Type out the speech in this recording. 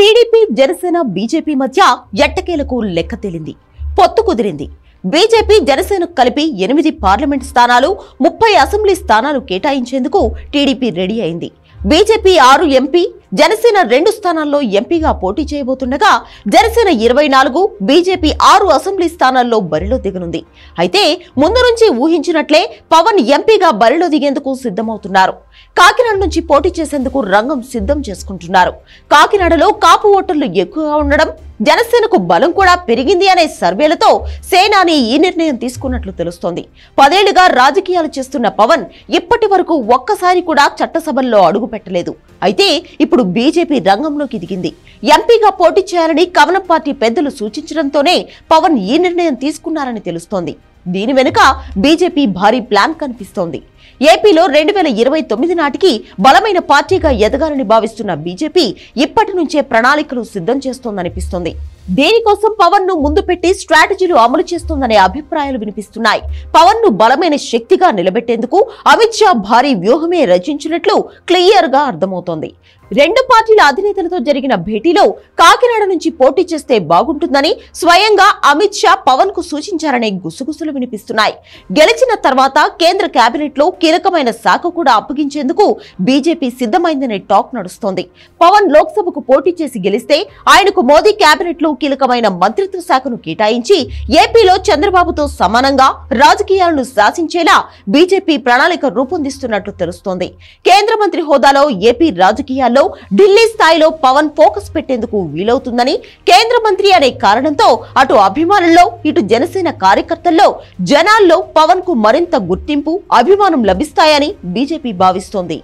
TDP Janasena BJP మధ్య ఎట్టకేలకు లెక్క తేలింది పొత్తు కుదిరింది బీజేపీ జనసేన కలిపి ఎనిమిది పార్లమెంట్ స్థానాలు ముప్పై అసెంబ్లీ స్థానాలు కేటాయించేందుకు టీడీపీ రెడీ అయింది బీజేపీ ఆరు ఎంపీ జనసేన రెండు స్థానాల్లో ఎంపీగా పోటీ చేయబోతుండగా జనసేన ఇరవై నాలుగు బీజేపీ ఆరు అసెంబ్లీ స్థానాల్లో బరిలో దిగనుంది అయితే ముందు నుంచి ఊహించినట్లే పవన్ ఎంపీగా బరిలో దిగేందుకు సిద్ధమవుతున్నారు కాకినాడ నుంచి పోటీ చేసేందుకు రంగం సిద్ధం చేసుకుంటున్నారు కాకినాడలో కాపు ఓటర్లు ఎక్కువగా ఉండడం జనసేనకు బలం కూడా పెరిగింది అనే సర్వేలతో సేనాని ఈ నిర్ణయం తీసుకున్నట్లు తెలుస్తోంది పదేళ్లుగా రాజకీయాలు చేస్తున్న పవన్ ఇప్పటి వరకు ఒక్కసారి కూడా చట్టసభల్లో అడుగు పెట్టలేదు అయితే ఇప్పుడు ఇప్పుడు బీజేపీ రంగంలోకి దిగింది ఎంపీగా పోటీ చేయాలని కమలం పార్టీ పెద్దలు సూచించడంతోనే పవన్ ఈ నిర్ణయం తీసుకున్నారని తెలుస్తోంది దీని వెనుక బీజేపీ భారీ ప్లాన్ కనిపిస్తోంది ఏపీలో రెండు వేల ఇరవై తొమ్మిది నాటికి బలమైన పార్టీగా ఎదగాలని భావిస్తున్న బీజేపీ ఇప్పటి నుంచే ప్రణాళికలు సిద్ధం చేస్తోందనిపిస్తుంది దేనికోసం పవన్ ను ముందు పెట్టి స్ట్రాటజీలు అమలు చేస్తోందనే అభిప్రాయాలు వినిపిస్తున్నాయి పవన్ ను బలమైన శక్తిగా నిలబెట్టేందుకు అమిత్ షా భారీ వ్యూహమే రచించినట్లు క్లియర్ గా అర్థమవుతోంది రెండు పార్టీల అధినేతలతో జరిగిన భేటీలో కాకినాడ నుంచి పోటీ చేస్తే బాగుంటుందని స్వయంగా అమిత్ షా పవన్ కు సూచించారనే గుసగుసలు వినిపిస్తున్నాయి గెలిచిన తర్వాత కేంద్ర కేబినెట్ లో కీలకమైన శాఖ కూడా అప్పగించేందుకు బీజేపీ సిద్ధమైందనే టాక్ నడుస్తోంది పవన్ లోక్సభకు పోటీ చేసి గెలిస్తే ఆయనకు మోదీ కేబినెట్ లో కీలకమైన మంత్రిత్వ శాఖను కేటాయించి ఏపీలో చంద్రబాబుతో సమానంగా రాజకీయాలను శాసించేలా బీజేపీ ప్రణాళిక రూపొందిస్తున్నట్లు తెలుస్తోంది కేంద్ర మంత్రి హోదాలో ఏపీ రాజకీయాల్లో ఢిల్లీ స్థాయిలో పవన్ ఫోకస్ పెట్టేందుకు వీలవుతుందని కేంద్ర మంత్రి అనే కారణంతో అటు అభిమానుల్లో ఇటు జనసేన కార్యకర్తల్లో జనాల్లో పవన్ కు మరింత గుర్తింపు అభిమానం లభిస్తాయని బీజేపీ భావిస్తోంది